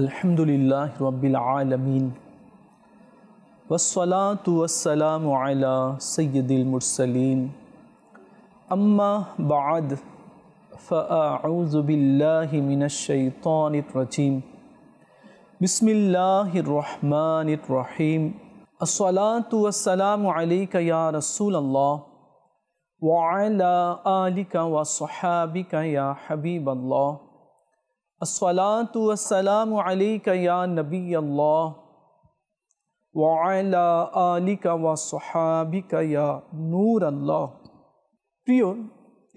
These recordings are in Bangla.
अल्हम्दुलिल्लाह रब्बिल आलमीन वस्सलातु वस्सलामु अला सय्यदिल मुरसलीन अम्मा बाद फ़अऊज़ु बिल्लाहि मिनश शैतानिर रजीम बिस्मिल्लाहिर रहमानिर रहीम अस्सलातु वस्सलामु अलैका या रसूल अल्लाह व अला आलिका व सहाबिका या हबीब अल्लाह আসসালাম আলিকা নবী আল্লাহ ওয়ালা আলিকা ওয়া সোহাবিকা নূর আল্লাহ প্রিয়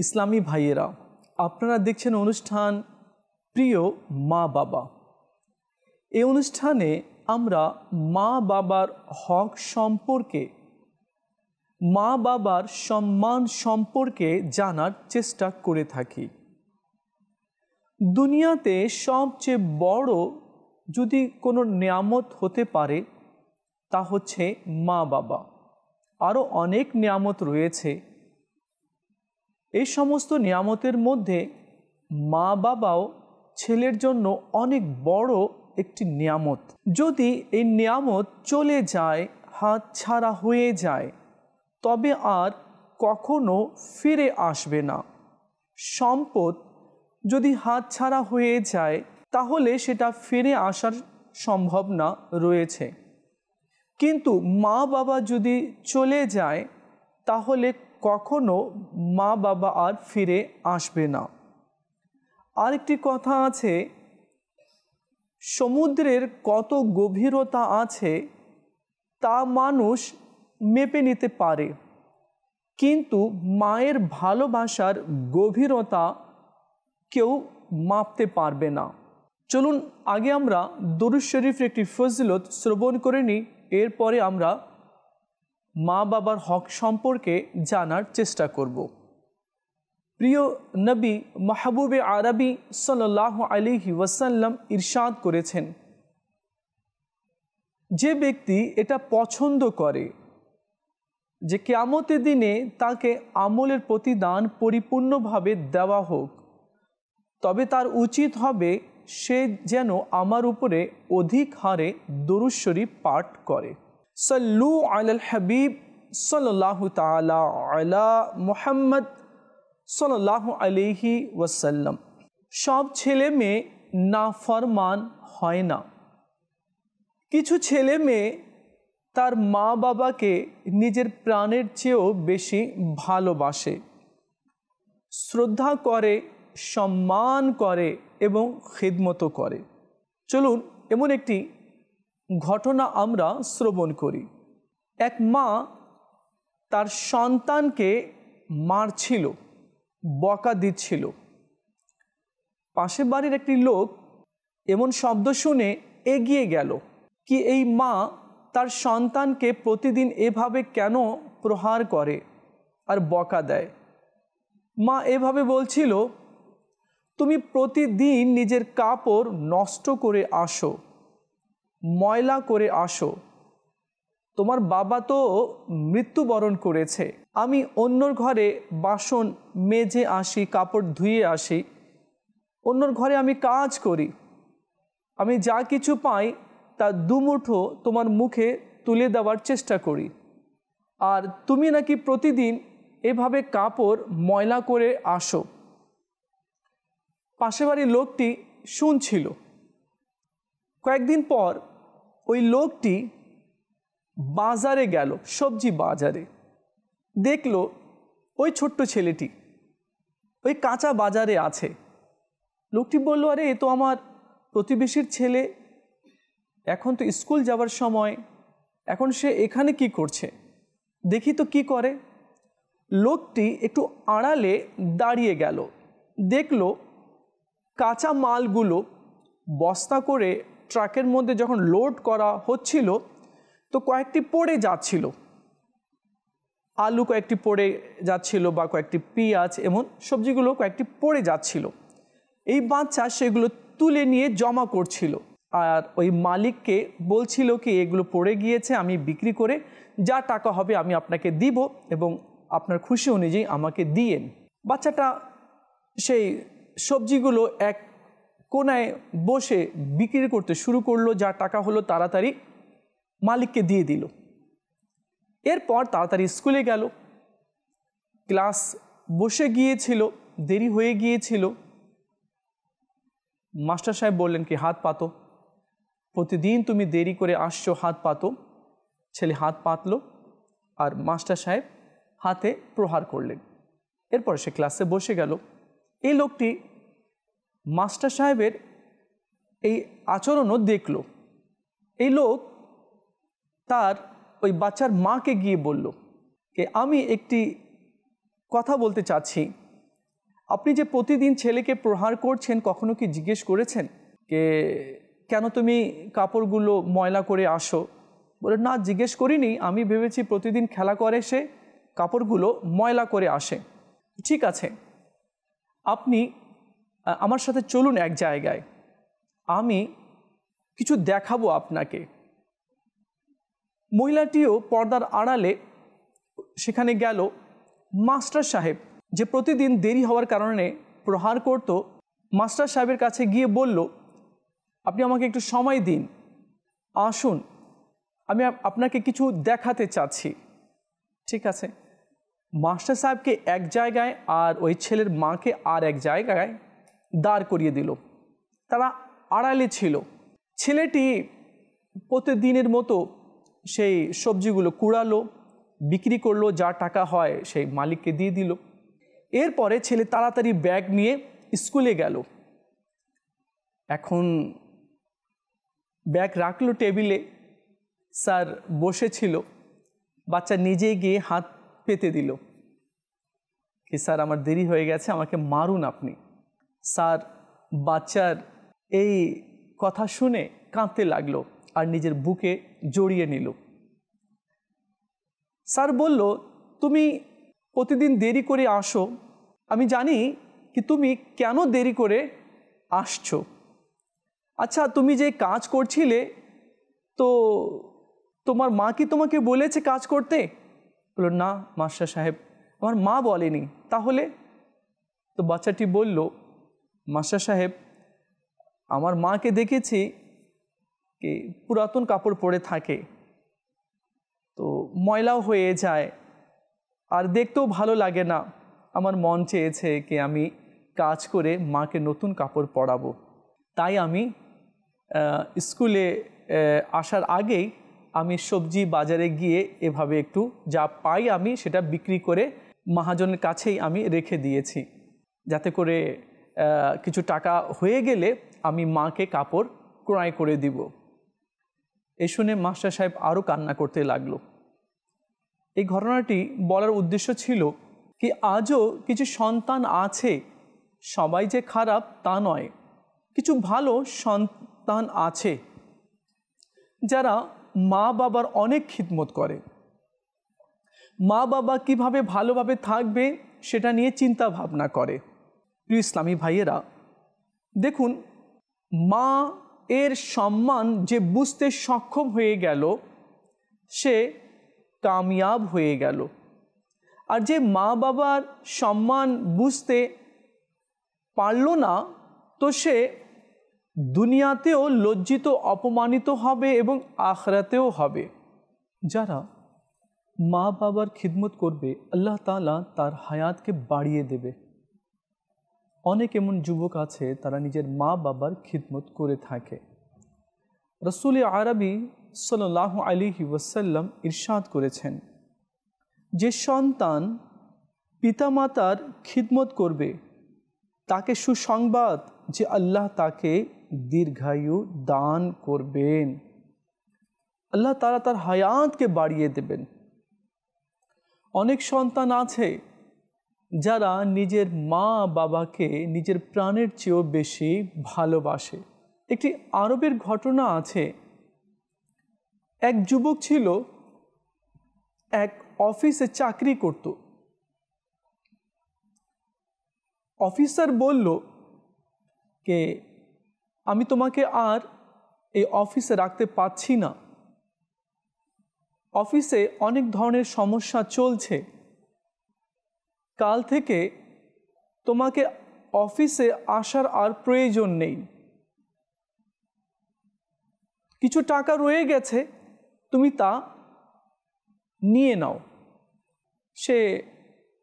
ইসলামী ভাইয়েরা আপনারা দেখছেন অনুষ্ঠান প্রিয় মা বাবা এই অনুষ্ঠানে আমরা মা বাবার হক সম্পর্কে মা বাবার সম্মান সম্পর্কে জানার চেষ্টা করে থাকি দুনিয়াতে সবচেয়ে বড় যদি কোনো নিয়ামত হতে পারে তা হচ্ছে মা বাবা আরও অনেক নিয়ামত রয়েছে এই সমস্ত নিয়ামতের মধ্যে মা বাবাও ছেলের জন্য অনেক বড় একটি নিয়ামত যদি এই নিয়ামত চলে যায় হাত ছাড়া হয়ে যায় তবে আর কখনো ফিরে আসবে না সম্পদ যদি হাত ছাড়া হয়ে যায় তাহলে সেটা ফিরে আসার সম্ভাবনা রয়েছে কিন্তু মা বাবা যদি চলে যায় তাহলে কখনো মা বাবা আর ফিরে আসবে না আরেকটি কথা আছে সমুদ্রের কত গভীরতা আছে তা মানুষ মেপে নিতে পারে কিন্তু মায়ের ভালোবাসার গভীরতা কেউ মাপতে পারবে না চলুন আগে আমরা দরুজ শরীফের একটি ফজিলত শ্রবণ করে নিই এরপরে আমরা মা বাবার হক সম্পর্কে জানার চেষ্টা করব প্রিয় নবী মাহবুবে আরবি সাল্লাহ আলিহি ওয়াসাল্লাম ইরশাদ করেছেন যে ব্যক্তি এটা পছন্দ করে যে কেয়ামতের দিনে তাকে আমলের প্রতিদান পরিপূর্ণভাবে দেওয়া হোক তবে তার উচিত হবে সে যেন আমার উপরে অধিক হারে দরুশ্বরী পাঠ করে সল্লু আল হাবিব সাল্লাহ তালা আলা মোহাম্মদ সাল্লাহ আলিহি ওয়াসাল্লাম সব ছেলে মেয়ে না ফরমান হয় না কিছু ছেলে মেয়ে তার মা বাবাকে নিজের প্রাণের চেয়েও বেশি ভালোবাসে শ্রদ্ধা করে সম্মান করে এবং খিদমতো করে চলুন এমন একটি ঘটনা আমরা শ্রবণ করি এক মা তার সন্তানকে মারছিল বকা দিচ্ছিল পাশের বাড়ির একটি লোক এমন শব্দ শুনে এগিয়ে গেল কি এই মা তার সন্তানকে প্রতিদিন এভাবে কেন প্রহার করে আর বকা দেয় মা এভাবে বলছিল তুমি প্রতিদিন নিজের কাপড় নষ্ট করে আসো ময়লা করে আসো তোমার বাবা তো মৃত্যুবরণ করেছে আমি অন্যর ঘরে বাসন মেজে আসি কাপড় ধুয়ে আসি অন্যর ঘরে আমি কাজ করি আমি যা কিছু পাই তা দুমুঠো তোমার মুখে তুলে দেওয়ার চেষ্টা করি আর তুমি নাকি প্রতিদিন এভাবে কাপড় ময়লা করে আসো পাশে বাড়ির লোকটি শুনছিল কয়েকদিন পর ওই লোকটি বাজারে গেল সবজি বাজারে দেখল ওই ছোট্ট ছেলেটি ওই কাঁচা বাজারে আছে লোকটি বলল আরে এ তো আমার প্রতিবেশীর ছেলে এখন তো স্কুল যাওয়ার সময় এখন সে এখানে কি করছে দেখি তো কি করে লোকটি একটু আড়ালে দাঁড়িয়ে গেল দেখলো কাঁচা মালগুলো বস্তা করে ট্রাকের মধ্যে যখন লোড করা হচ্ছিল তো কয়েকটি পড়ে যাচ্ছিল আলু কয়েকটি পড়ে যাচ্ছিল বা কয়েকটি পেঁয়াজ এমন সবজিগুলো কয়েকটি পড়ে যাচ্ছিল এই বাচ্চা সেগুলো তুলে নিয়ে জমা করছিল আর ওই মালিককে বলছিল কি এগুলো পড়ে গিয়েছে আমি বিক্রি করে যা টাকা হবে আমি আপনাকে দিব এবং আপনার খুশি অনুযায়ী আমাকে দিয়েন বাচ্চাটা সেই সবজিগুলো এক কোনায় বসে বিক্রি করতে শুরু করলো যা টাকা হলো তাড়াতাড়ি মালিককে দিয়ে দিল এরপর তাড়াতাড়ি স্কুলে গেল ক্লাস বসে গিয়েছিল দেরি হয়ে গিয়েছিল মাস্টার সাহেব বললেন কি হাত পাতো প্রতিদিন তুমি দেরি করে আসছো হাত পাতো ছেলে হাত পাতল আর মাস্টার সাহেব হাতে প্রহার করলেন এরপর সে ক্লাসে বসে গেল এই লোকটি মাস্টার সাহেবের এই আচরণও দেখল এই লোক তার ওই বাচ্চার মাকে গিয়ে বলল যে আমি একটি কথা বলতে চাচ্ছি আপনি যে প্রতিদিন ছেলেকে প্রহার করছেন কখনো কি জিজ্ঞেস করেছেন যে কেন তুমি কাপড়গুলো ময়লা করে আসো বলে না জিজ্ঞেস করিনি আমি ভেবেছি প্রতিদিন খেলা করে সে কাপড়গুলো ময়লা করে আসে ঠিক আছে আপনি আমার সাথে চলুন এক জায়গায় আমি কিছু দেখাবো আপনাকে মহিলাটিও পর্দার আড়ালে সেখানে গেল মাস্টার সাহেব যে প্রতিদিন দেরি হওয়ার কারণে প্রহার করত মাস্টার সাহেবের কাছে গিয়ে বলল আপনি আমাকে একটু সময় দিন আসুন আমি আপনাকে কিছু দেখাতে চাচ্ছি ঠিক আছে মাস্টার সাহেবকে এক জায়গায় আর ওই ছেলের মাকে আর এক জায়গায় দাঁড় করিয়ে দিল তারা আড়ালে ছিল ছেলেটি প্রতিদিনের মতো সেই সবজিগুলো কুড়ালো বিক্রি করলো যা টাকা হয় সেই মালিককে দিয়ে দিল এরপরে ছেলে তাড়াতাড়ি ব্যাগ নিয়ে স্কুলে গেল এখন ব্যাগ রাখলো টেবিলে স্যার বসেছিল বাচ্চা নিজে গিয়ে হাত পেতে দিল কি স্যার আমার দেরি হয়ে গেছে আমাকে মারুন আপনি স্যার বাচ্চার এই কথা শুনে কাঁদতে লাগলো আর নিজের বুকে জড়িয়ে নিল স্যার বলল তুমি প্রতিদিন দেরি করে আসো আমি জানি কি তুমি কেন দেরি করে আসছো আচ্ছা তুমি যে কাজ করছিলে তো তোমার মা কি তোমাকে বলেছে কাজ করতে বলল না মাস্টার সাহেব আমার মা বলেনি তাহলে তো বাচ্চাটি বলল মাস্টার সাহেব আমার মাকে দেখেছি কি পুরাতন কাপড় পরে থাকে তো ময়লাও হয়ে যায় আর দেখতেও ভালো লাগে না আমার মন চেয়েছে কি আমি কাজ করে মাকে নতুন কাপড় পরাবো তাই আমি স্কুলে আসার আগেই আমি সবজি বাজারে গিয়ে এভাবে একটু যা পাই আমি সেটা বিক্রি করে মহাজনের কাছেই আমি রেখে দিয়েছি যাতে করে কিছু টাকা হয়ে গেলে আমি মাকে কাপড় ক্রয় করে দিব এ শুনে মাস্টার সাহেব আরও কান্না করতে লাগলো এই ঘটনাটি বলার উদ্দেশ্য ছিল কি আজও কিছু সন্তান আছে সবাই যে খারাপ তা নয় কিছু ভালো সন্তান আছে যারা মা বাবার অনেক খিদমত করে মা বাবা কিভাবে ভালোভাবে থাকবে সেটা নিয়ে চিন্তা ভাবনা করে প্রিয় ইসলামী ভাইয়েরা দেখুন মা এর সম্মান যে বুঝতে সক্ষম হয়ে গেল সে কামিয়াব হয়ে গেল আর যে মা বাবার সম্মান বুঝতে পারল না তো সে দুনিয়াতেও লজ্জিত অপমানিত হবে এবং আখরাতেও হবে যারা মা বাবার খিদমত করবে আল্লাহ তালা তার হায়াতকে বাড়িয়ে দেবে অনেক এমন যুবক আছে তারা নিজের মা বাবার খিদমত করে থাকে রসুল আরবি সাল্লাহ আলী ওয়াসাল্লাম ইরশাদ করেছেন যে সন্তান পিতামাতার খিদমত করবে তাকে সুসংবাদ যে আল্লাহ তাকে দীর্ঘায়ু দান করবেন আল্লাহ তারা তার হায়াতকে বাড়িয়ে দেবেন অনেক সন্তান আছে যারা নিজের মা বাবাকে নিজের প্রাণের চেয়েও বেশি ভালোবাসে একটি আরবের ঘটনা আছে এক যুবক ছিল এক অফিসে চাকরি করত অফিসার বলল কে আমি তোমাকে আর এই অফিসে রাখতে পাচ্ছি না অফিসে অনেক ধরনের সমস্যা চলছে কাল থেকে তোমাকে অফিসে আসার আর প্রয়োজন নেই কিছু টাকা রয়ে গেছে তুমি তা নিয়ে নাও সে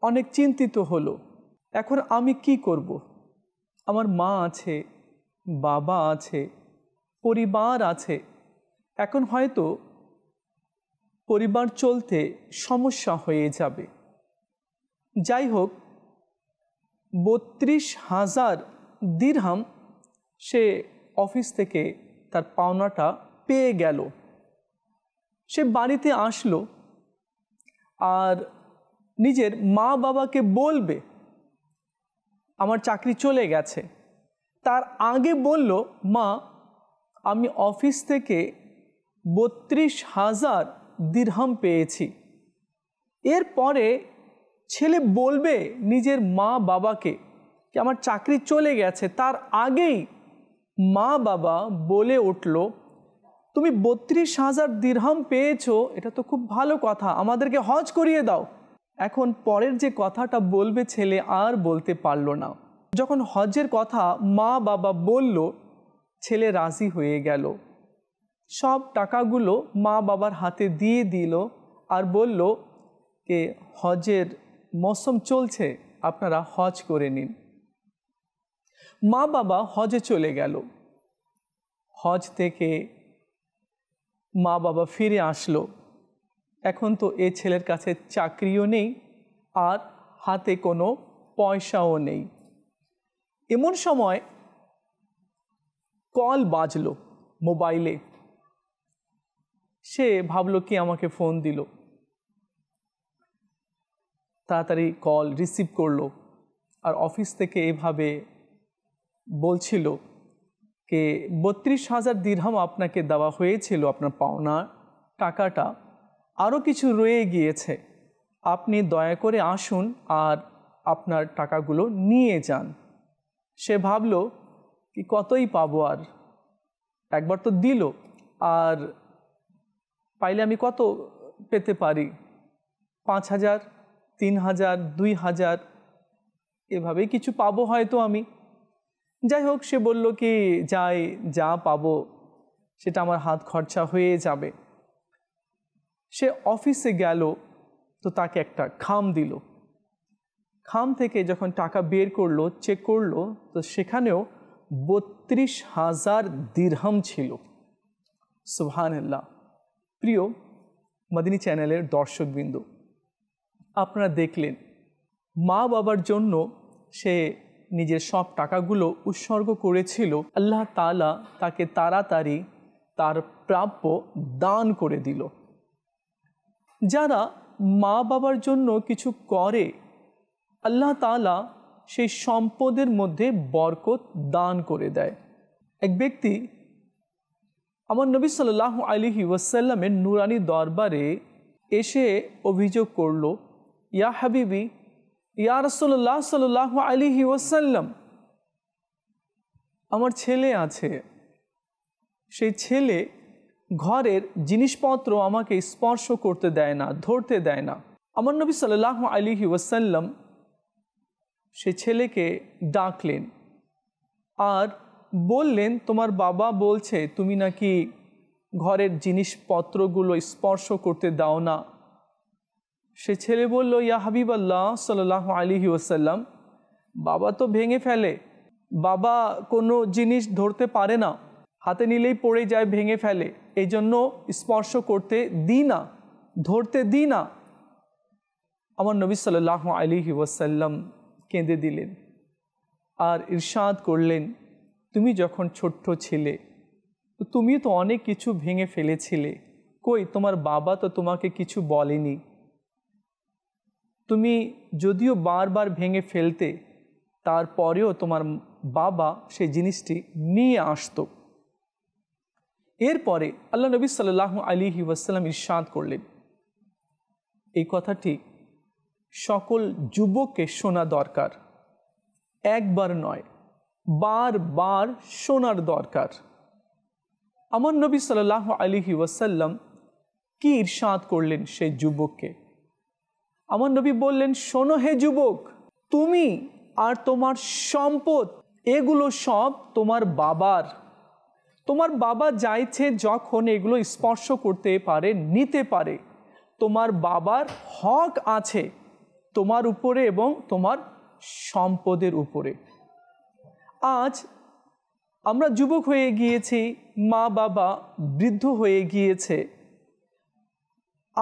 অনেক চিন্তিত হলো এখন আমি কি করবো আমার মা আছে বাবা আছে পরিবার আছে এখন হয়তো পরিবার চলতে সমস্যা হয়ে যাবে যাই হোক বত্রিশ হাজার দীর্হাম সে অফিস থেকে তার পাওনাটা পেয়ে গেল সে বাড়িতে আসলো আর নিজের মা বাবাকে বলবে আমার চাকরি চলে গেছে তার আগে বলল মা আমি অফিস থেকে বত্রিশ হাজার দীর্হাম পেয়েছি এরপরে ছেলে বলবে নিজের মা বাবাকে যে আমার চাকরি চলে গেছে তার আগেই মা বাবা বলে উঠল তুমি বত্রিশ হাজার দীর্হাম পেয়েছো এটা তো খুব ভালো কথা আমাদেরকে হজ করিয়ে দাও এখন পরের যে কথাটা বলবে ছেলে আর বলতে পারল না যখন হজের কথা মা বাবা বলল ছেলে রাজি হয়ে গেল সব টাকাগুলো মা বাবার হাতে দিয়ে দিল আর বলল কে হজের মৌসুম চলছে আপনারা হজ করে নিন মা বাবা হজে চলে গেল হজ থেকে মা বাবা ফিরে আসলো এখন তো এ ছেলের কাছে চাকরিও নেই আর হাতে কোনো পয়সাও নেই এমন সময় কল বাজল মোবাইলে সে ভাবলো কি আমাকে ফোন দিল তাড়াতাড়ি কল রিসিভ করলো আর অফিস থেকে এভাবে বলছিল কে বত্রিশ হাজার দীর্হাম আপনাকে দেওয়া হয়েছিল আপনার পাওনা টাকাটা আরও কিছু রয়ে গিয়েছে আপনি দয়া করে আসুন আর আপনার টাকাগুলো নিয়ে যান সে ভাবল কি কতই পাবো আর একবার তো দিল আর পাইলে আমি কত পেতে পারি পাঁচ হাজার তিন হাজার দুই হাজার এভাবেই কিছু পাবো হয়তো আমি যাই হোক সে বলল কি যাই যা পাবো সেটা আমার হাত খরচা হয়ে যাবে সে অফিসে গেল তো তাকে একটা খাম দিল খাম থেকে যখন টাকা বের করলো চেক করলো তো সেখানেও বত্রিশ হাজার দীর্হাম ছিল আল্লাহ প্রিয় মদিনী চ্যানেলের দর্শকবৃন্দ আপনারা দেখলেন মা বাবার জন্য সে নিজের সব টাকাগুলো উৎসর্গ করেছিল আল্লাহ তালা তাকে তাড়াতাড়ি তার প্রাপ্য দান করে দিল যারা মা বাবার জন্য কিছু করে আল্লাহ তালা সেই সম্পদের মধ্যে বরকত দান করে দেয় এক ব্যক্তি আমার নবী সাল্লাহ আলিহি ওয়াসাল্লামের নুরানি দরবারে এসে অভিযোগ করল ইয়া হাবিবি ইয়া রসল্লাহ সাল্লাহ আলিহি ওয়াসাল্লাম আমার ছেলে আছে সেই ছেলে ঘরের জিনিসপত্র আমাকে স্পর্শ করতে দেয় না ধরতে দেয় না আমার নবী সাল্লাহ আলিহি ওয়াসাল্লাম সে ছেলেকে ডাকলেন আর বললেন তোমার বাবা বলছে তুমি নাকি ঘরের জিনিসপত্রগুলো স্পর্শ করতে দাও না সে ছেলে বলল ইয়া হাবিবাল্লাহ সাল্লাহ আলী ওয়াসাল্লাম বাবা তো ভেঙে ফেলে বাবা কোনো জিনিস ধরতে পারে না হাতে নিলেই পড়ে যায় ভেঙে ফেলে এই জন্য স্পর্শ করতে দিই না ধরতে দিই না আমার নবী সাল্লাহ আলী ওয়াসাল্লাম কেঁদে দিলেন আর ইরশাদ করলেন তুমি যখন ছোট্ট ছেলে তো তুমি তো অনেক কিছু ভেঙে ফেলেছিলে কই তোমার বাবা তো তোমাকে কিছু বলেনি তুমি যদিও বারবার ভেঙে ফেলতে তারপরেও তোমার বাবা সেই জিনিসটি নিয়ে আসতো এরপরে আল্লাহ নবী সাল্লাহ আলী ওয়াসাল্লাম ইরশাদ করলেন এই কথাটি সকল যুবকে শোনা দরকার একবার নয় বার বার শোনার দরকার আমার নবী সাল্লাহ আলী ওয়াসাল্লাম কি ইরশাদ করলেন সেই যুবককে আমার নবী বললেন শোনো হে যুবক তুমি আর তোমার সম্পদ এগুলো সব তোমার বাবার তোমার বাবা চাইছে যখন এগুলো স্পর্শ করতে পারে নিতে পারে তোমার বাবার হক আছে তোমার উপরে এবং তোমার সম্পদের উপরে আজ আমরা যুবক হয়ে গিয়েছি মা বাবা বৃদ্ধ হয়ে গিয়েছে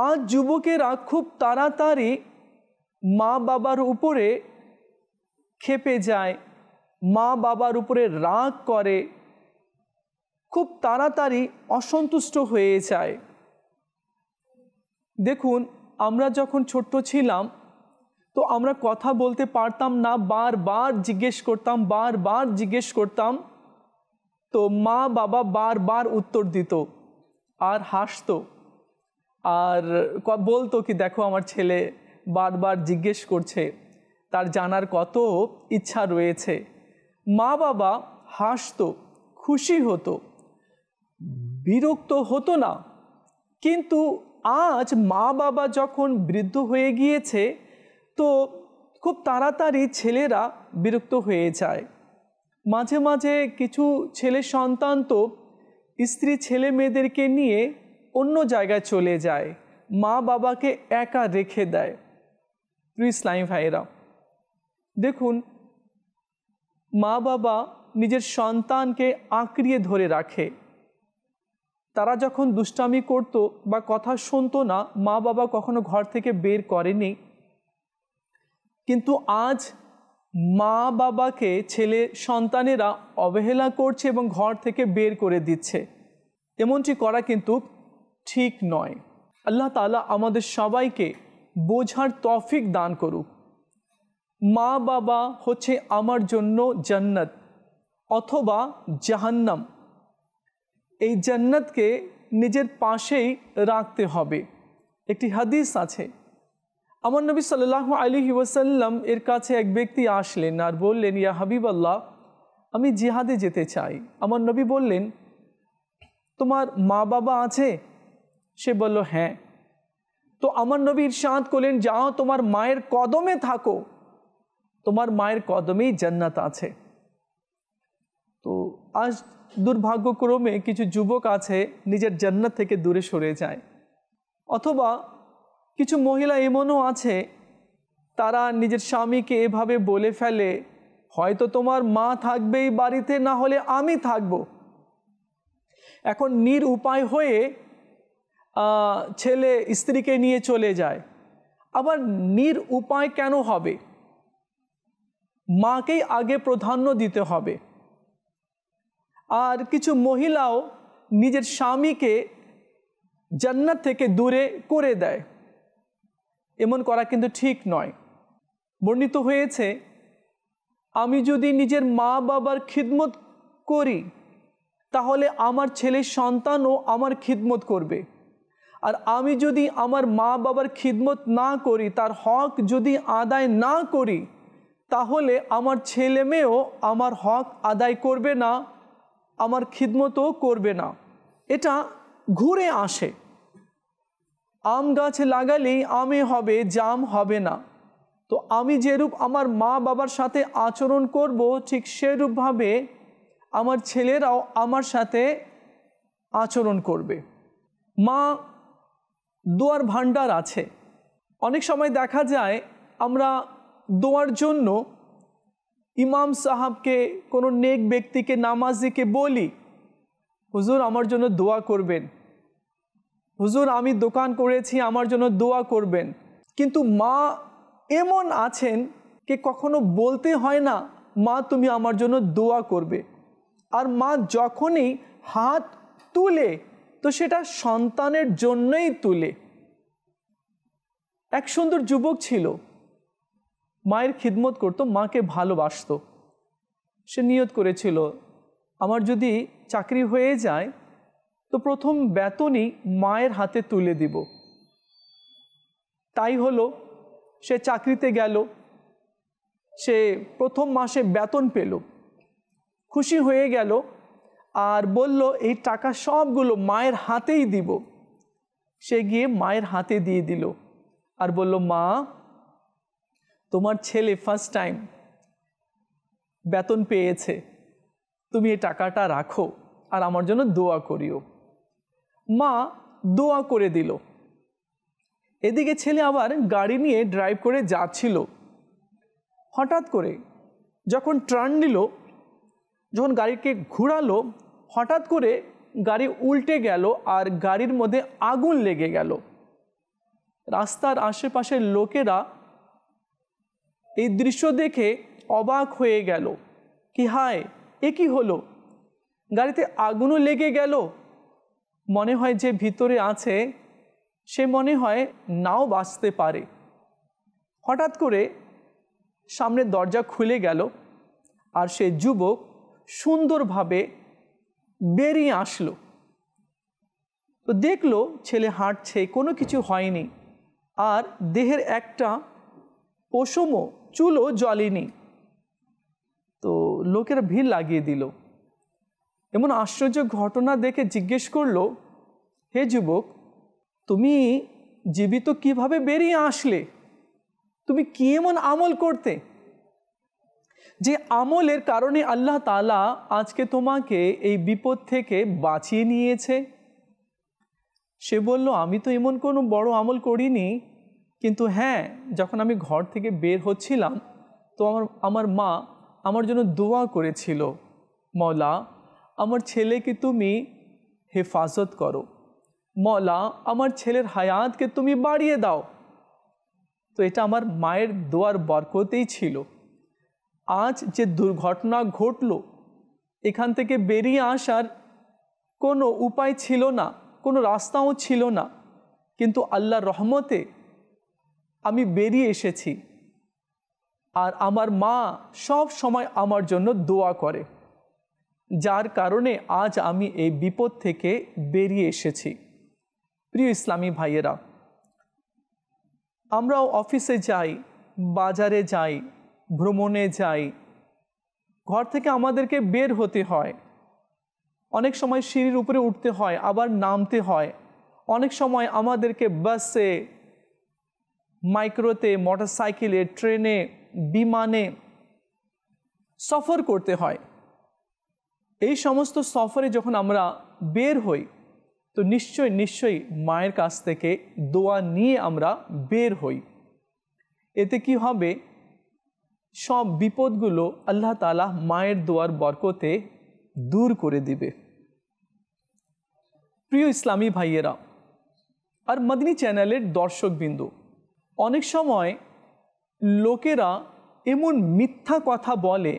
আজ যুবকেরা খুব তাড়াতাড়ি মা বাবার উপরে খেপে যায় মা বাবার উপরে রাগ করে খুব তাড়াতাড়ি অসন্তুষ্ট হয়ে যায় দেখুন আমরা যখন ছোট্ট ছিলাম তো আমরা কথা বলতে পারতাম না বারবার জিজ্ঞেস করতাম বারবার জিজ্ঞেস করতাম তো মা বাবা বারবার উত্তর দিত আর হাসতো আর বলতো কি দেখো আমার ছেলে বারবার জিজ্ঞেস করছে তার জানার কত ইচ্ছা রয়েছে মা বাবা হাসতো খুশি হতো বিরক্ত হতো না কিন্তু আজ মা বাবা যখন বৃদ্ধ হয়ে গিয়েছে তো খুব তাড়াতাড়ি ছেলেরা বিরক্ত হয়ে যায় মাঝে মাঝে কিছু ছেলে সন্তান তো স্ত্রী ছেলে মেয়েদেরকে নিয়ে অন্য জায়গায় চলে যায় মা বাবাকে একা রেখে দেয় ইসলামী ভাইরা দেখুন মা বাবা নিজের সন্তানকে আঁকড়িয়ে ধরে রাখে তারা যখন দুষ্টামি করত বা কথা শুনতো না মা বাবা কখনো ঘর থেকে বের করেনি কিন্তু আজ মা বাবাকে ছেলে সন্তানেরা অবহেলা করছে এবং ঘর থেকে বের করে দিচ্ছে এমনটি করা কিন্তু ঠিক নয় আল্লাহ তালা আমাদের সবাইকে বোঝার তফিক দান করুক মা বাবা হচ্ছে আমার জন্য জান্নাত অথবা জাহান্নাম এই জান্নাতকে নিজের পাশেই রাখতে হবে একটি হাদিস আছে আমার নবী সাল্লাহ আলী ওসাল্লাম এর কাছে এক ব্যক্তি আসলেন আর বললেন ইয়া হাবিব আল্লাহ আমি জিহাদে যেতে চাই আমার নবী বললেন তোমার মা বাবা আছে সে বলল হ্যাঁ তো আমার নবী ইরশাদ করলেন যাও তোমার মায়ের কদমে থাকো তোমার মায়ের কদমেই জান্নাত আছে আজ দুর্ভাগ্যক্রমে কিছু যুবক আছে নিজের জান্নাত থেকে দূরে সরে যায় অথবা কিছু মহিলা এমনও আছে তারা নিজের স্বামীকে এভাবে বলে ফেলে হয়তো তোমার মা থাকবেই বাড়িতে না হলে আমি থাকব এখন নির উপায় হয়ে ছেলে স্ত্রীকে নিয়ে চলে যায় আবার নির উপায় কেন হবে মাকেই আগে প্রাধান্য দিতে হবে আর কিছু মহিলাও নিজের স্বামীকে জান্নাত থেকে দূরে করে দেয় এমন করা কিন্তু ঠিক নয় বর্ণিত হয়েছে আমি যদি নিজের মা বাবার খিদমত করি তাহলে আমার ছেলে সন্তানও আমার খিদমত করবে আর আমি যদি আমার মা বাবার খিদমত না করি তার হক যদি আদায় না করি তাহলে আমার ছেলে মেয়েও আমার হক আদায় করবে না আমার খিদমতো করবে না এটা ঘুরে আসে আম গাছ লাগালেই আমে হবে জাম হবে না তো আমি যেরূপ আমার মা বাবার সাথে আচরণ করব ঠিক সেরূপভাবে আমার ছেলেরাও আমার সাথে আচরণ করবে মা দোয়ার ভাণ্ডার আছে অনেক সময় দেখা যায় আমরা দোয়ার জন্য ইমাম সাহাবকে কোনো নেক ব্যক্তিকে নামাজিকে বলি হুজুর আমার জন্য দোয়া করবেন হুজুর আমি দোকান করেছি আমার জন্য দোয়া করবেন কিন্তু মা এমন আছেন কে কখনো বলতে হয় না মা তুমি আমার জন্য দোয়া করবে আর মা যখনই হাত তুলে তো সেটা সন্তানের জন্যই তুলে এক সুন্দর যুবক ছিল মায়ের খিদমত করত মাকে ভালোবাসত সে নিয়ত করেছিল আমার যদি চাকরি হয়ে যায় তো প্রথম বেতনই মায়ের হাতে তুলে দিব তাই হলো সে চাকরিতে গেল সে প্রথম মাসে বেতন পেল খুশি হয়ে গেল আর বলল এই টাকা সবগুলো মায়ের হাতেই দিব সে গিয়ে মায়ের হাতে দিয়ে দিল আর বলল মা তোমার ছেলে ফার্স্ট টাইম বেতন পেয়েছে তুমি এই টাকাটা রাখো আর আমার জন্য দোয়া করিও মা দোয়া করে দিল এদিকে ছেলে আবার গাড়ি নিয়ে ড্রাইভ করে যাচ্ছিল হঠাৎ করে যখন টার্ন নিল যখন গাড়িকে ঘুরালো হঠাৎ করে গাড়ি উল্টে গেল আর গাড়ির মধ্যে আগুন লেগে গেল রাস্তার আশেপাশের লোকেরা এই দৃশ্য দেখে অবাক হয়ে গেল কি হায় এ কি হলো গাড়িতে আগুনও লেগে গেল মনে হয় যে ভিতরে আছে সে মনে হয় নাও বাঁচতে পারে হঠাৎ করে সামনের দরজা খুলে গেল আর সে যুবক সুন্দরভাবে বেরিয়ে আসলো তো দেখলো ছেলে হাঁটছে কোনো কিছু হয়নি আর দেহের একটা পশমও চুলও জ্বলেনি তো লোকেরা ভিড় লাগিয়ে দিল এমন আশ্চর্য ঘটনা দেখে জিজ্ঞেস করলো হে যুবক তুমি জীবিত কিভাবে বেরিয়ে আসলে তুমি কি এমন আমল করতে যে আমলের কারণে আল্লাহ তালা আজকে তোমাকে এই বিপদ থেকে বাঁচিয়ে নিয়েছে সে বলল আমি তো এমন কোনো বড় আমল করিনি কিন্তু হ্যাঁ যখন আমি ঘর থেকে বের হচ্ছিলাম তো আমার আমার মা আমার জন্য দোয়া করেছিল মলা আমার ছেলেকে তুমি হেফাজত করো মলা আমার ছেলের হায়াতকে তুমি বাড়িয়ে দাও তো এটা আমার মায়ের দোয়ার বরকতেই ছিল আজ যে দুর্ঘটনা ঘটল এখান থেকে বেরিয়ে আসার কোনো উপায় ছিল না কোনো রাস্তাও ছিল না কিন্তু আল্লাহ রহমতে আমি বেরিয়ে এসেছি আর আমার মা সব সময় আমার জন্য দোয়া করে যার কারণে আজ আমি এই বিপদ থেকে বেরিয়ে এসেছি প্রিয় ইসলামী ভাইয়েরা আমরাও অফিসে যাই বাজারে যাই ভ্রমণে যাই ঘর থেকে আমাদেরকে বের হতে হয় অনেক সময় সিঁড়ির উপরে উঠতে হয় আবার নামতে হয় অনেক সময় আমাদেরকে বাসে মাইক্রোতে মোটরসাইকেলে ট্রেনে বিমানে সফর করতে হয় এই সমস্ত সফরে যখন আমরা বের হই তো নিশ্চয় নিশ্চয়ই মায়ের কাছ থেকে দোয়া নিয়ে আমরা বের হই এতে কি হবে সব বিপদগুলো আল্লাহ তালা মায়ের দোয়ার বরকতে দূর করে দিবে প্রিয় ইসলামী ভাইয়েরা আর মদনী চ্যানেলের দর্শকবিন্দু অনেক সময় লোকেরা এমন মিথ্যা কথা বলে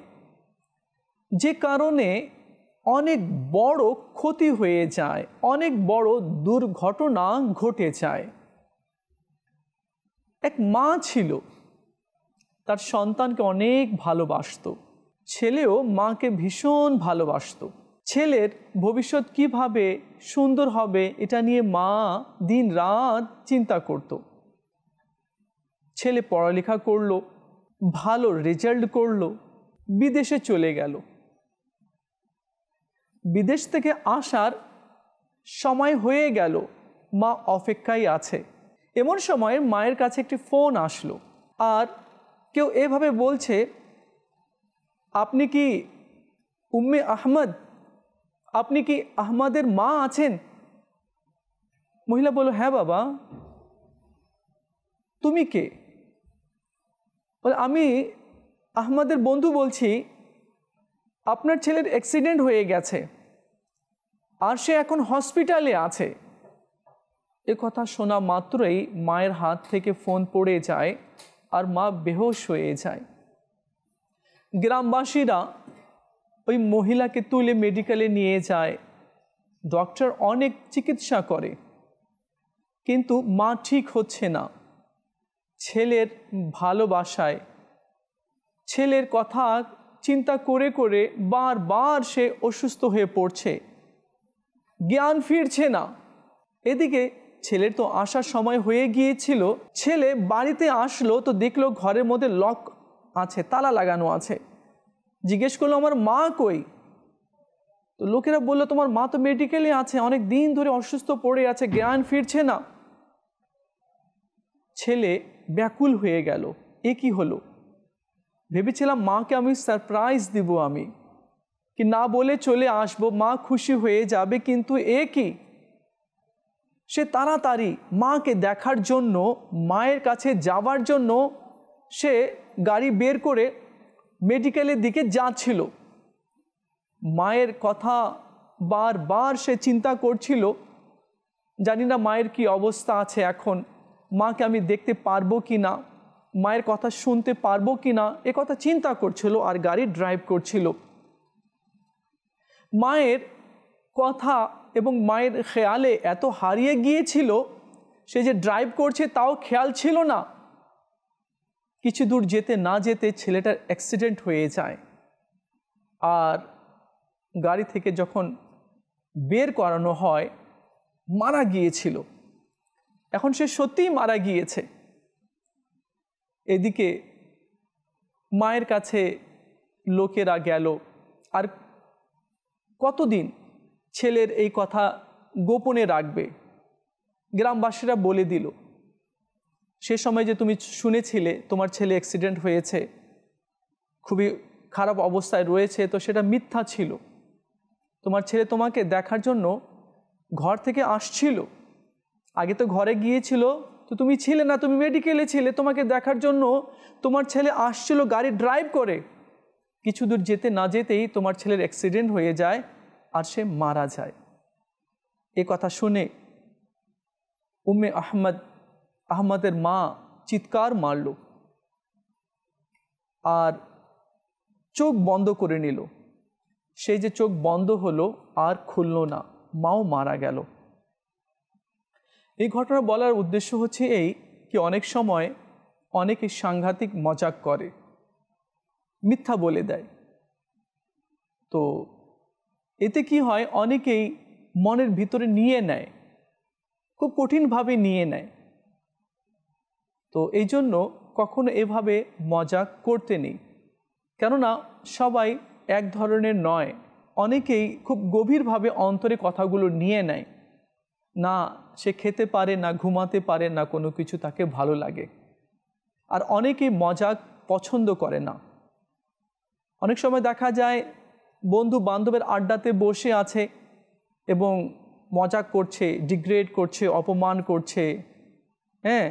যে কারণে অনেক বড় ক্ষতি হয়ে যায় অনেক বড় দুর্ঘটনা ঘটে যায় এক মা ছিল তার সন্তানকে অনেক ভালোবাসত ছেলেও মাকে ভীষণ ভালোবাসত ছেলের ভবিষ্যৎ কিভাবে সুন্দর হবে এটা নিয়ে মা দিন রাত চিন্তা করতো ছেলে পড়ালেখা করলো ভালো রেজাল্ট করলো বিদেশে চলে গেল বিদেশ থেকে আসার সময় হয়ে গেল মা অপেক্ষায় আছে এমন সময় মায়ের কাছে একটি ফোন আসলো আর কেউ এভাবে বলছে আপনি কি উম্মে আহমদ আপনি কি আহমদের মা আছেন মহিলা বলল হ্যাঁ বাবা তুমি কে বলে আমি আহমদের বন্ধু বলছি আপনার ছেলের অ্যাক্সিডেন্ট হয়ে গেছে আর সে এখন হসপিটালে আছে এ কথা শোনা মাত্রই মায়ের হাত থেকে ফোন পড়ে যায় আর মা বেহোশ হয়ে যায় গ্রামবাসীরা ওই মহিলাকে তুলে মেডিকেলে নিয়ে যায় ডক্টর অনেক চিকিৎসা করে কিন্তু মা ঠিক হচ্ছে না ছেলের ভালোবাসায় ছেলের কথা চিন্তা করে করে বারবার সে অসুস্থ হয়ে পড়ছে জ্ঞান ফিরছে না এদিকে ছেলের তো আসার সময় হয়ে গিয়েছিল ছেলে বাড়িতে আসলো তো দেখলো ঘরের মধ্যে লক আছে তালা লাগানো আছে জিজ্ঞেস করলো আমার মা কই তো লোকেরা বললো তোমার মা তো মেডিকেলে আছে অনেক দিন ধরে অসুস্থ পড়ে আছে জ্ঞান ফিরছে না ছেলে ব্যাকুল হয়ে গেল এ কি হলো ভেবেছিলাম মাকে আমি সারপ্রাইজ দিব আমি কি না বলে চলে আসবো মা খুশি হয়ে যাবে কিন্তু এ কি সে তাড়াতাড়ি মাকে দেখার জন্য মায়ের কাছে যাওয়ার জন্য সে গাড়ি বের করে মেডিকেলের দিকে যাচ্ছিল মায়ের কথা বারবার সে চিন্তা করছিল জানি না মায়ের কি অবস্থা আছে এখন মাকে আমি দেখতে পারবো কি না মায়ের কথা শুনতে পারবো কি না এ কথা চিন্তা করছিল আর গাড়ি ড্রাইভ করছিল মায়ের কথা এবং মায়ের খেয়ালে এত হারিয়ে গিয়েছিল সে যে ড্রাইভ করছে তাও খেয়াল ছিল না কিছু দূর যেতে না যেতে ছেলেটার অ্যাক্সিডেন্ট হয়ে যায় আর গাড়ি থেকে যখন বের করানো হয় মারা গিয়েছিল এখন সে সত্যিই মারা গিয়েছে এদিকে মায়ের কাছে লোকেরা গেল আর কতদিন ছেলের এই কথা গোপনে রাখবে গ্রামবাসীরা বলে দিল সে সময় যে তুমি শুনেছিলে তোমার ছেলে অ্যাক্সিডেন্ট হয়েছে খুবই খারাপ অবস্থায় রয়েছে তো সেটা মিথ্যা ছিল তোমার ছেলে তোমাকে দেখার জন্য ঘর থেকে আসছিল আগে তো ঘরে গিয়েছিল তো তুমি ছিলে না তুমি মেডিকেলে ছিলে তোমাকে দেখার জন্য তোমার ছেলে আসছিল গাড়ি ড্রাইভ করে কিছু দূর যেতে না যেতেই তোমার ছেলের অ্যাক্সিডেন্ট হয়ে যায় আর সে মারা যায় এ কথা শুনে উম্মে আহমদ আহমদের মা চিৎকার মারল আর চোখ বন্ধ করে নিল সেই যে চোখ বন্ধ হলো আর খুলল না মাও মারা গেল এই ঘটনা বলার উদ্দেশ্য হচ্ছে এই কি অনেক সময় অনেকে সাংঘাতিক মজাক করে মিথ্যা বলে দেয় তো এতে কি হয় অনেকেই মনের ভিতরে নিয়ে নেয় খুব কঠিনভাবে নিয়ে নেয় তো এই জন্য কখনো এভাবে মজা করতে নেই কেননা সবাই এক ধরনের নয় অনেকেই খুব গভীরভাবে অন্তরে কথাগুলো নিয়ে নেয় না সে খেতে পারে না ঘুমাতে পারে না কোনো কিছু তাকে ভালো লাগে আর অনেকে মজা পছন্দ করে না অনেক সময় দেখা যায় বন্ধু বান্ধবের আড্ডাতে বসে আছে এবং মজা করছে ডিগ্রেড করছে অপমান করছে হ্যাঁ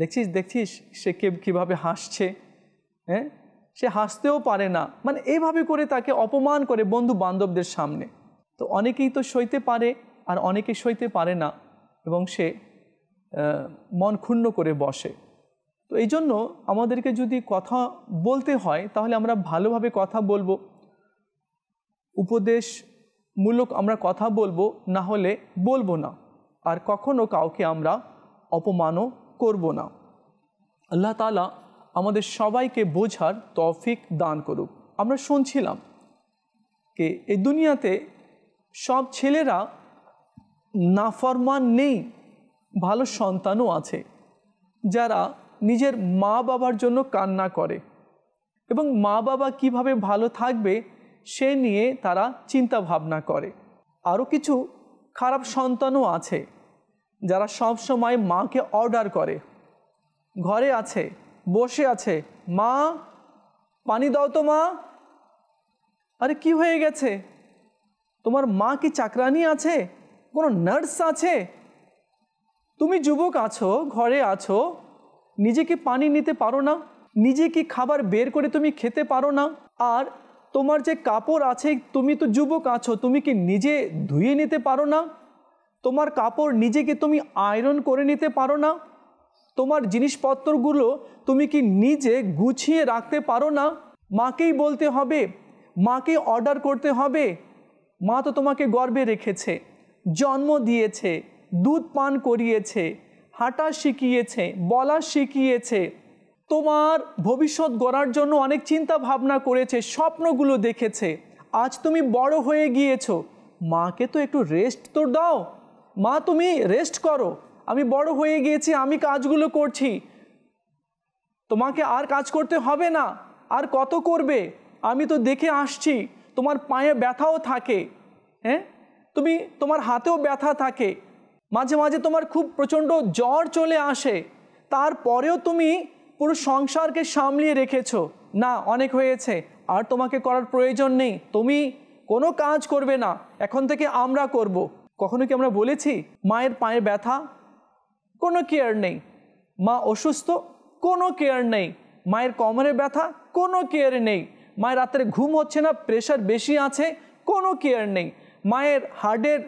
দেখছিস দেখছিস সে কে কীভাবে হাসছে হ্যাঁ সে হাসতেও পারে না মানে এইভাবে করে তাকে অপমান করে বন্ধু বান্ধবদের সামনে তো অনেকেই তো সইতে পারে আর অনেকে সইতে পারে না এবং সে মন ক্ষুণ্ণ করে বসে তো এই জন্য আমাদেরকে যদি কথা বলতে হয় তাহলে আমরা ভালোভাবে কথা বলবো উপদেশমূলক আমরা কথা বলবো না হলে বলবো না আর কখনও কাউকে আমরা অপমানও করব না আল্লাহ তালা আমাদের সবাইকে বোঝার তফিক দান করুক আমরা শুনছিলাম কে এই দুনিয়াতে সব ছেলেরা নাফরমান নেই ভালো সন্তানও আছে যারা নিজের মা বাবার জন্য কান্না করে এবং মা বাবা কিভাবে ভালো থাকবে সে নিয়ে তারা চিন্তা ভাবনা করে আরও কিছু খারাপ সন্তানও আছে যারা সব সময় মাকে অর্ডার করে ঘরে আছে বসে আছে মা পানি দাও তো মা আরে কি হয়ে গেছে তোমার মা কি চাকরানি আছে কোনো নার্স আছে তুমি যুবক আছো ঘরে আছো নিজেকে পানি নিতে পারো না নিজেকে খাবার বের করে তুমি খেতে পারো না আর তোমার যে কাপড় আছে তুমি তো যুবক আছো তুমি কি নিজে ধুয়ে নিতে পারো না তোমার কাপড় নিজেকে তুমি আয়রন করে নিতে পারো না তোমার জিনিসপত্রগুলো তুমি কি নিজে গুছিয়ে রাখতে পারো না মাকেই বলতে হবে মাকে অর্ডার করতে হবে মা তো তোমাকে গর্বে রেখেছে জন্ম দিয়েছে দুধ পান করিয়েছে হাঁটা শিখিয়েছে বলা শিখিয়েছে তোমার ভবিষ্যৎ গড়ার জন্য অনেক চিন্তা ভাবনা করেছে স্বপ্নগুলো দেখেছে আজ তুমি বড় হয়ে গিয়েছো মাকে তো একটু রেস্ট তো দাও মা তুমি রেস্ট করো আমি বড় হয়ে গিয়েছি আমি কাজগুলো করছি তোমাকে আর কাজ করতে হবে না আর কত করবে আমি তো দেখে আসছি তোমার পায়ে ব্যথাও থাকে হ্যাঁ তুমি তোমার হাতেও ব্যথা থাকে মাঝে মাঝে তোমার খুব প্রচণ্ড জ্বর চলে আসে তারপরেও তুমি পুরো সংসারকে সামলিয়ে রেখেছ না অনেক হয়েছে আর তোমাকে করার প্রয়োজন নেই তুমি কোনো কাজ করবে না এখন থেকে আমরা করব। কখনো কি আমরা বলেছি মায়ের পায়ে ব্যথা কোনো কেয়ার নেই মা অসুস্থ কোনো কেয়ার নেই মায়ের কমরে ব্যথা কোনো কেয়ার নেই মায়ের রাতের ঘুম হচ্ছে না প্রেশার বেশি আছে কোনো কেয়ার নেই মায়ের হার্টের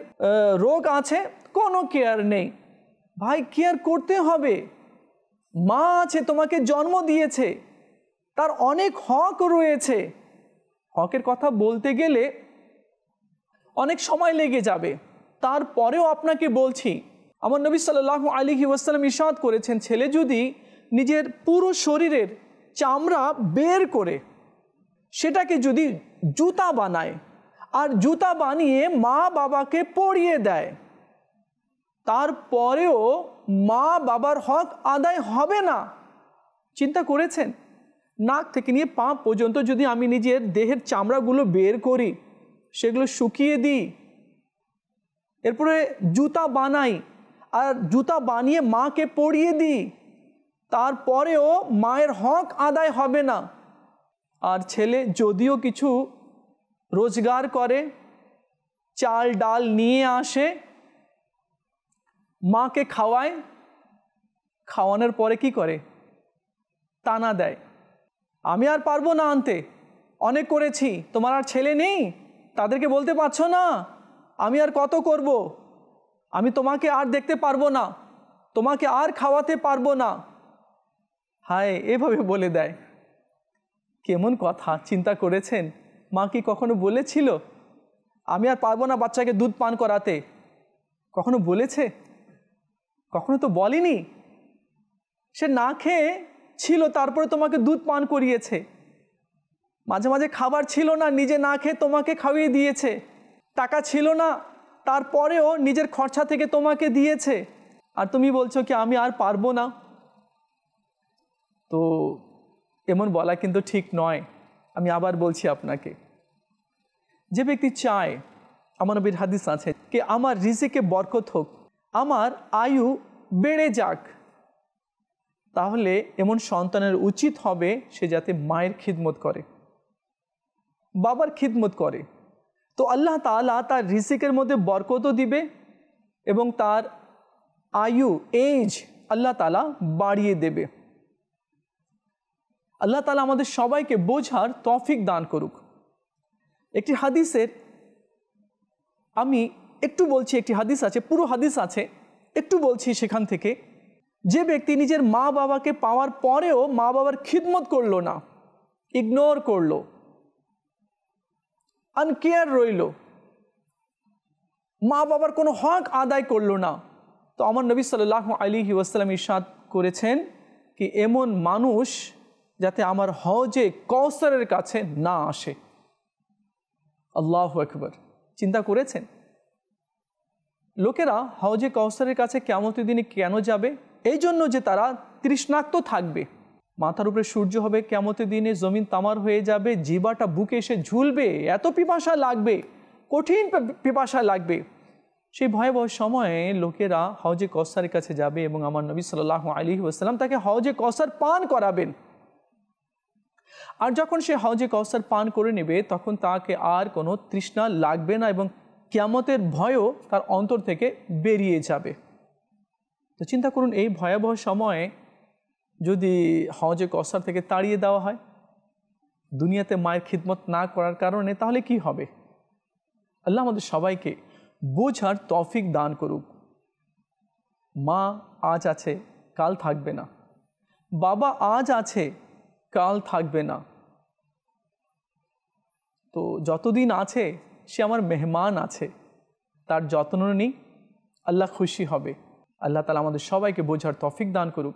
রোগ আছে কোনো কেয়ার নেই ভাই কেয়ার করতে হবে মা আছে তোমাকে জন্ম দিয়েছে তার অনেক হক রয়েছে হকের কথা বলতে গেলে অনেক সময় লেগে যাবে তারপরেও আপনাকে বলছি আমার নবী সাল্লাহ আলী ওয়াসালাম ইসাদ করেছেন ছেলে যদি নিজের পুরো শরীরের চামড়া বের করে সেটাকে যদি জুতা বানায় আর জুতা বানিয়ে মা বাবাকে পরিয়ে দেয় তারপরেও মা বাবার হক আদায় হবে না চিন্তা করেছেন নাক থেকে নিয়ে পা পর্যন্ত যদি আমি নিজের দেহের চামড়াগুলো বের করি সেগুলো শুকিয়ে দিই এরপরে জুতা বানাই আর জুতা বানিয়ে মাকে পরিয়ে দিই তারপরেও মায়ের হক আদায় হবে না আর ছেলে যদিও কিছু রোজগার করে চাল ডাল নিয়ে আসে মাকে খাওয়ায় খাওয়ানোর পরে কি করে টানা দেয় আমি আর পারবো না আনতে অনেক করেছি তোমার আর ছেলে নেই তাদেরকে বলতে পারছো না আমি আর কত করব। আমি তোমাকে আর দেখতে পারবো না তোমাকে আর খাওয়াতে পারবো না হায় এভাবে বলে দেয় কেমন কথা চিন্তা করেছেন মা কি কখনো বলেছিল আমি আর পারবো না বাচ্চাকে দুধ পান করাতে কখনো বলেছে কখনো তো বলেনি সে না খেয়ে ছিল তারপরে তোমাকে দুধ পান করিয়েছে মাঝে মাঝে খাবার ছিল না নিজে না খেয়ে তোমাকে খাওয়িয়ে দিয়েছে টাকা ছিল না তারপরেও নিজের খরচা থেকে তোমাকে দিয়েছে আর তুমি বলছো কি আমি আর পারবো না তো এমন বলা কিন্তু ঠিক নয় আমি আবার বলছি আপনাকে যে ব্যক্তি চায় আমার নবীর হাদিস আছে কে আমার রিজিকে বরকত হোক আমার আয়ু বেড়ে যাক তাহলে এমন সন্তানের উচিত হবে সে যাতে মায়ের খিদমত করে বাবার খিদমত করে তো আল্লাহ তালা তার রিসিকের মধ্যে বরকতও দিবে এবং তার আয়ু এজ আল্লাহ তালা বাড়িয়ে দেবে আল্লাহ তালা আমাদের সবাইকে বোঝার তফিক দান করুক একটি হাদিসের আমি একটু বলছি একটি হাদিস আছে পুরো হাদিস আছে একটু বলছি সেখান থেকে যে ব্যক্তি নিজের মা বাবাকে পাওয়ার পরেও মা বাবার খিদমত করলো না ইগনোর করলো আনকেয়ার রইল মা বাবার কোনো হক আদায় করলো না তো আমার নবী সাল্লাহ আলী ওয়াসালাম ইরশাদ করেছেন কি এমন মানুষ যাতে আমার হজে কসরের কাছে না আসে আল্লাহ একবার চিন্তা করেছেন লোকেরা হজে কসরের কাছে কেমত দিনে কেন যাবে এই জন্য যে তারা তৃষ্ণাক্ত থাকবে মাথার উপরে সূর্য হবে কেমতের দিনে জমিন তামার হয়ে যাবে জিবাটা বুকে এসে ঝুলবে এত পিপাসা লাগবে কঠিন পিপাসা লাগবে সেই ভয়াবহ সময়ে লোকেরা হজে কসারের কাছে যাবে এবং আমার নবী সাল্লাহ আলী ওসালাম তাকে হজে কসার পান করাবেন আর যখন সে হাউজে কৌসার পান করে নেবে তখন তাকে আর কোনো তৃষ্ণা লাগবে না এবং কিয়ামতের ভয়ও তার অন্তর থেকে বেরিয়ে যাবে তো চিন্তা করুন এই ভয়াবহ সময়ে যদি হজে কসার থেকে তাড়িয়ে দেওয়া হয় দুনিয়াতে মায়ের খিদমত না করার কারণে তাহলে কি হবে আল্লাহ আমাদের সবাইকে বোঝার তফিক দান করুক মা আজ আছে কাল থাকবে না বাবা আজ আছে কাল থাকবে না তো যতদিন আছে সে আমার মেহমান আছে তার যত্ন নিই আল্লাহ খুশি হবে আল্লাহ তালা আমাদের সবাইকে বোঝার তফিক দান করুক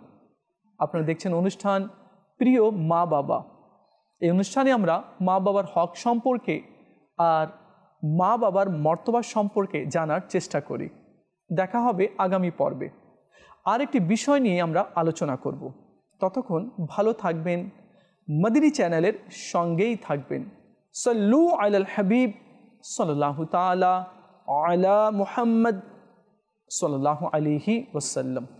আপনারা দেখছেন অনুষ্ঠান প্রিয় মা বাবা এই অনুষ্ঠানে আমরা মা বাবার হক সম্পর্কে আর মা বাবার মর্তবা সম্পর্কে জানার চেষ্টা করি দেখা হবে আগামী পর্বে আরেকটি বিষয় নিয়ে আমরা আলোচনা করব ততক্ষণ ভালো থাকবেন मदिनी चैनल के संग ही থাকবেন সলু আলাল হাবিব সাল্লাল্লাহু তাআলা আলা মুহাম্মদ সাল্লাল্লাহু আলাইহি ওয়াসাল্লাম